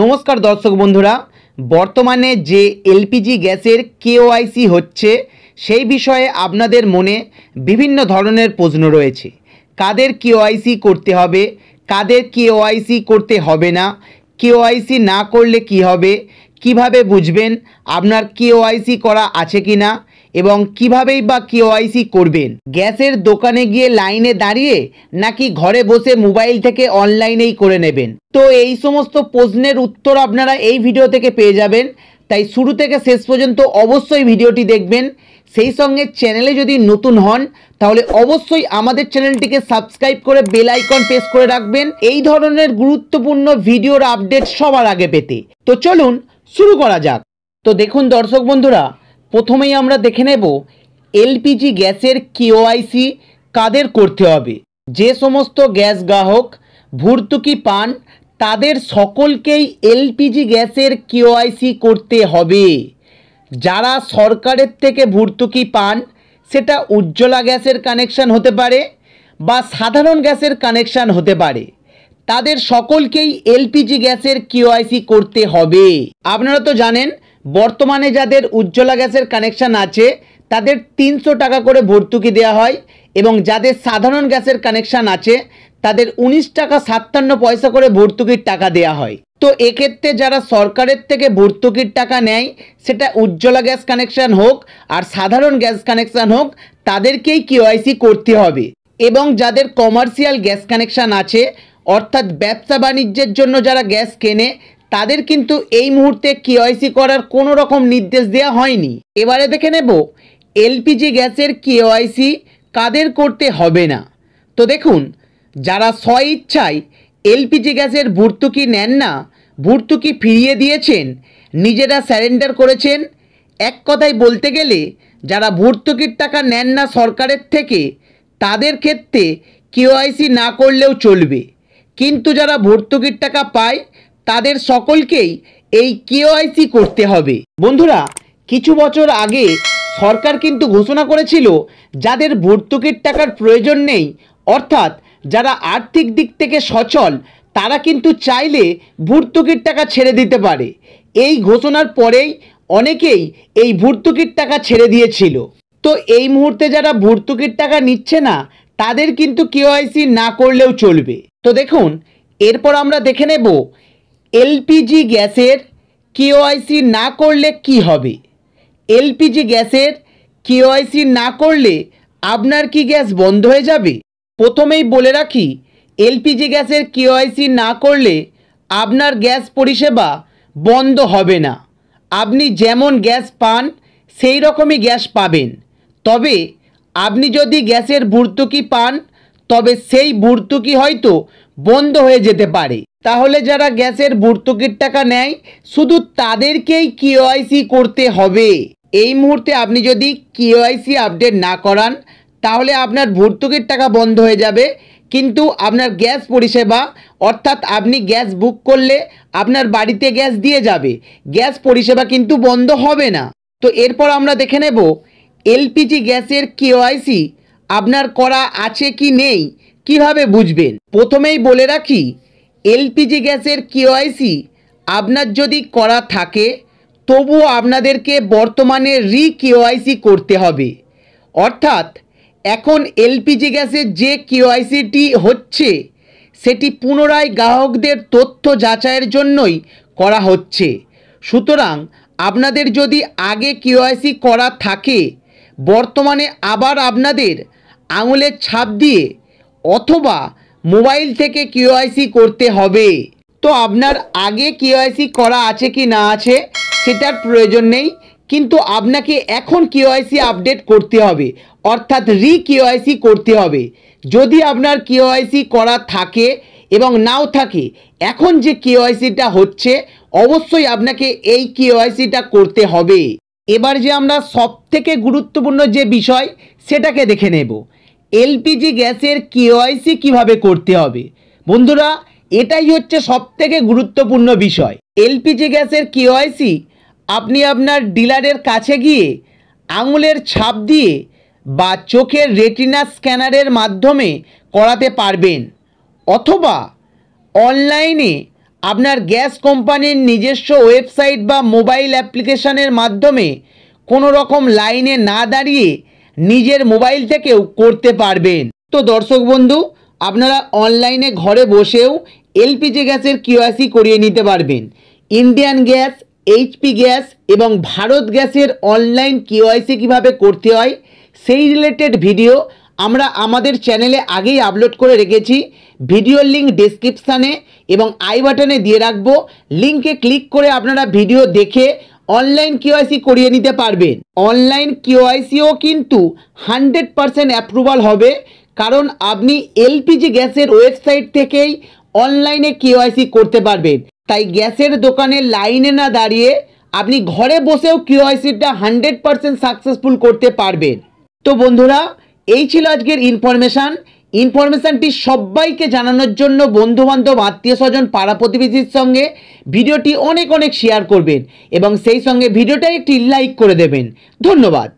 নমস্কার দর্শক বন্ধুরা বর্তমানে যে এলপিজি গ্যাসের কেওআইসি হচ্ছে সেই বিষয়ে আপনাদের মনে বিভিন্ন ধরনের প্রশ্ন রয়েছে কাদের কেওআইসি করতে হবে কাদের কেওআইসি করতে হবে না কেওআইসি না করলে কি হবে কিভাবে বুঝবেন আপনার কেওআইসি করা আছে কি না এবং কিভাবেই বা কেওয়াইসি করবেন গ্যাসের দোকানে গিয়ে লাইনে দাঁড়িয়ে নাকি ঘরে বসে মোবাইল থেকে অনলাইনেই করে নেবেন তো এই সমস্ত প্রশ্নের উত্তর আপনারা এই ভিডিও থেকে পেয়ে যাবেন তাই শুরু থেকে শেষ পর্যন্ত অবশ্যই ভিডিওটি দেখবেন সেই সঙ্গে চ্যানেলে যদি নতুন হন তাহলে অবশ্যই আমাদের চ্যানেলটিকে সাবস্ক্রাইব করে বেল আইকন প্রেস করে রাখবেন এই ধরনের গুরুত্বপূর্ণ ভিডিওর আপডেট সবার আগে পেতে তো চলুন শুরু করা যাক তো দেখুন দর্শক বন্ধুরা প্রথমেই আমরা দেখে নেব এলপিজি গ্যাসের কেওআইসি কাদের করতে হবে যে সমস্ত গ্যাস গ্রাহক ভর্তুকি পান তাদের সকলকেই এলপিজি গ্যাসের কেওআইসি করতে হবে যারা সরকারের থেকে ভর্তুকি পান সেটা উজ্জ্বলা গ্যাসের কানেকশান হতে পারে বা সাধারণ গ্যাসের কানেকশান হতে পারে তাদের সকলকেই এলপিজি গ্যাসের কিওআইসি করতে হবে আপনারা তো জানেন বর্তমানে যাদের উজ্জ্বলা গ্যাসের কানেকশান আছে তাদের তিনশো টাকা করে ভর্তুকি দেওয়া হয় এবং যাদের সাধারণ গ্যাসের কানেকশান আছে তাদের উনিশ টাকা সাতান্ন পয়সা করে ভর্তুকির টাকা দেয়া হয় তো এক্ষেত্রে যারা সরকারের থেকে ভর্তুকির টাকা নেয় সেটা উজ্জ্বলা গ্যাস কানেকশান হোক আর সাধারণ গ্যাস কানেকশান হোক তাদেরকেই কেওয়াইসি করতে হবে এবং যাদের কমার্শিয়াল গ্যাস কানেকশান আছে অর্থাৎ ব্যবসা বাণিজ্যের জন্য যারা গ্যাস কেনে তাদের কিন্তু এই মুহূর্তে কেওয়াইসি করার কোনো রকম নির্দেশ দেওয়া হয়নি এবারে দেখে নেব এলপিজি গ্যাসের কেওয়াইসি কাদের করতে হবে না তো দেখুন যারা স্বইচ্ছায় এলপিজি গ্যাসের ভর্তুকি নেন না ভর্তুকি ফিরিয়ে দিয়েছেন নিজেরা স্যারেন্ডার করেছেন এক কথায় বলতে গেলে যারা ভর্তুকির টাকা নেন না সরকারের থেকে তাদের ক্ষেত্রে কেওয়াইসি না করলেও চলবে কিন্তু যারা ভর্তুকির টাকা পায় তাদের সকলকেই এই কেওআইসি করতে হবে বন্ধুরা কিছু বছর আগে সরকার কিন্তু ঘোষণা করেছিল যাদের ভর্তুকির টাকার প্রয়োজন নেই অর্থাৎ যারা আর্থিক দিক থেকে সচল তারা কিন্তু চাইলে ভর্তুকির টাকা ছেড়ে দিতে পারে এই ঘোষণার পরেই অনেকেই এই ভর্তুকির টাকা ছেড়ে দিয়েছিল তো এই মুহূর্তে যারা ভর্তুকির টাকা নিচ্ছে না তাদের কিন্তু কেওআইসি না করলেও চলবে তো দেখুন এরপর আমরা দেখে নেব এলপিজি গ্যাসের কেওয়াইসি না করলে কি হবে এলপিজি গ্যাসের কেওয়াইসি না করলে আপনার কি গ্যাস বন্ধ হয়ে যাবে প্রথমেই বলে রাখি এলপিজি গ্যাসের কেওয়াইসি না করলে আপনার গ্যাস পরিষেবা বন্ধ হবে না আপনি যেমন গ্যাস পান সেই রকমই গ্যাস পাবেন তবে আপনি যদি গ্যাসের ভর্তুকি পান তবে সেই ভর্তুকি হয়তো বন্ধ হয়ে যেতে পারে তাহলে যারা গ্যাসের ভর্তুকির টাকা নেয় শুধু তাদেরকেই কেওয়াইসি করতে হবে এই মুহূর্তে আপনি যদি কেওয়াইসি আপডেট না করান তাহলে আপনার ভর্তুকির টাকা বন্ধ হয়ে যাবে কিন্তু আপনার গ্যাস পরিষেবা অর্থাৎ আপনি গ্যাস বুক করলে আপনার বাড়িতে গ্যাস দিয়ে যাবে গ্যাস পরিষেবা কিন্তু বন্ধ হবে না তো এরপর আমরা দেখে নেব এলপিজি গ্যাসের কেওয়াইসি আপনার করা আছে কি নেই কিভাবে বুঝবেন প্রথমেই বলে রাখি এলপিজি গ্যাসের কেওয়াইসি আপনার যদি করা থাকে তবুও আপনাদেরকে বর্তমানে রি কেওয়াইসি করতে হবে অর্থাৎ এখন এলপিজি গ্যাসের যে কেওয়াইসিটি হচ্ছে সেটি পুনরায় গ্রাহকদের তথ্য যাচাইয়ের জন্যই করা হচ্ছে সুতরাং আপনাদের যদি আগে কেওয়াইসি করা থাকে বর্তমানে আবার আপনাদের আঙুলের ছাপ দিয়ে অথবা মোবাইল থেকে কেওয়াইসি করতে হবে তো আপনার আগে কেওয়াইসি করা আছে কি না আছে সেটার প্রয়োজন নেই কিন্তু আপনাকে এখন কেওয়াইসি আপডেট করতে হবে অর্থাৎ রি কেওয়াইসি করতে হবে যদি আপনার কেওয়াইসি করা থাকে এবং নাও থাকে এখন যে কেওয়াইসিটা হচ্ছে অবশ্যই আপনাকে এই কেওয়াইসিটা করতে হবে এবার যে আমরা সবথেকে গুরুত্বপূর্ণ যে বিষয় সেটাকে দেখে নেব এলপিজি গ্যাসের কেওয়াইসি কিভাবে করতে হবে বন্ধুরা এটাই হচ্ছে সবথেকে গুরুত্বপূর্ণ বিষয় এলপিজি গ্যাসের কেওয়াইসি আপনি আপনার ডিলারের কাছে গিয়ে আঙুলের ছাপ দিয়ে বা চোখের রেটিনা স্ক্যানারের মাধ্যমে করাতে পারবেন অথবা অনলাইনে আপনার গ্যাস কোম্পানির নিজস্ব ওয়েবসাইট বা মোবাইল অ্যাপ্লিকেশানের মাধ্যমে কোনো রকম লাইনে না দাঁড়িয়ে নিজের মোবাইল থেকেও করতে পারবেন তো দর্শক বন্ধু আপনারা অনলাইনে ঘরে বসেও এলপিজি গ্যাসের কিউআইসি করিয়ে নিতে পারবেন ইন্ডিয়ান গ্যাস এইচপি গ্যাস এবং ভারত গ্যাসের অনলাইন কিওআইসি কিভাবে করতে হয় সেই রিলেটেড ভিডিও আমরা আমাদের চ্যানেলে আগেই আপলোড করে রেখেছি ভিডিওর লিঙ্ক ডিসক্রিপশানে এবং আই বাটনে দিয়ে রাখবো লিঙ্কে ক্লিক করে আপনারা ভিডিও দেখে অনলাইন কেওয়াইসি করিয়ে নিতে পারবেন অনলাইন কেওয়াইসিও কিন্তু হান্ড্রেড পারসেন্ট অ্যাপ্রুভাল হবে কারণ আপনি এলপিজি গ্যাসের ওয়েবসাইট থেকেই অনলাইনে কেওয়াইসি করতে পারবেন তাই গ্যাসের দোকানে লাইনে না দাঁড়িয়ে আপনি ঘরে বসেও কেওয়াইসিটা হান্ড্রেড পারসেন্ট সাকসেসফুল করতে পারবেন তো বন্ধুরা এই ছিল আজকের ইনফরমেশান ইনফরমেশানটি সবাইকে জানানোর জন্য বন্ধুবান্ধব আত্মীয় স্বজন পাড়া প্রতিবেশীর সঙ্গে ভিডিওটি অনেক অনেক শেয়ার করবেন এবং সেই সঙ্গে ভিডিওটা একটি লাইক করে দেবেন ধন্যবাদ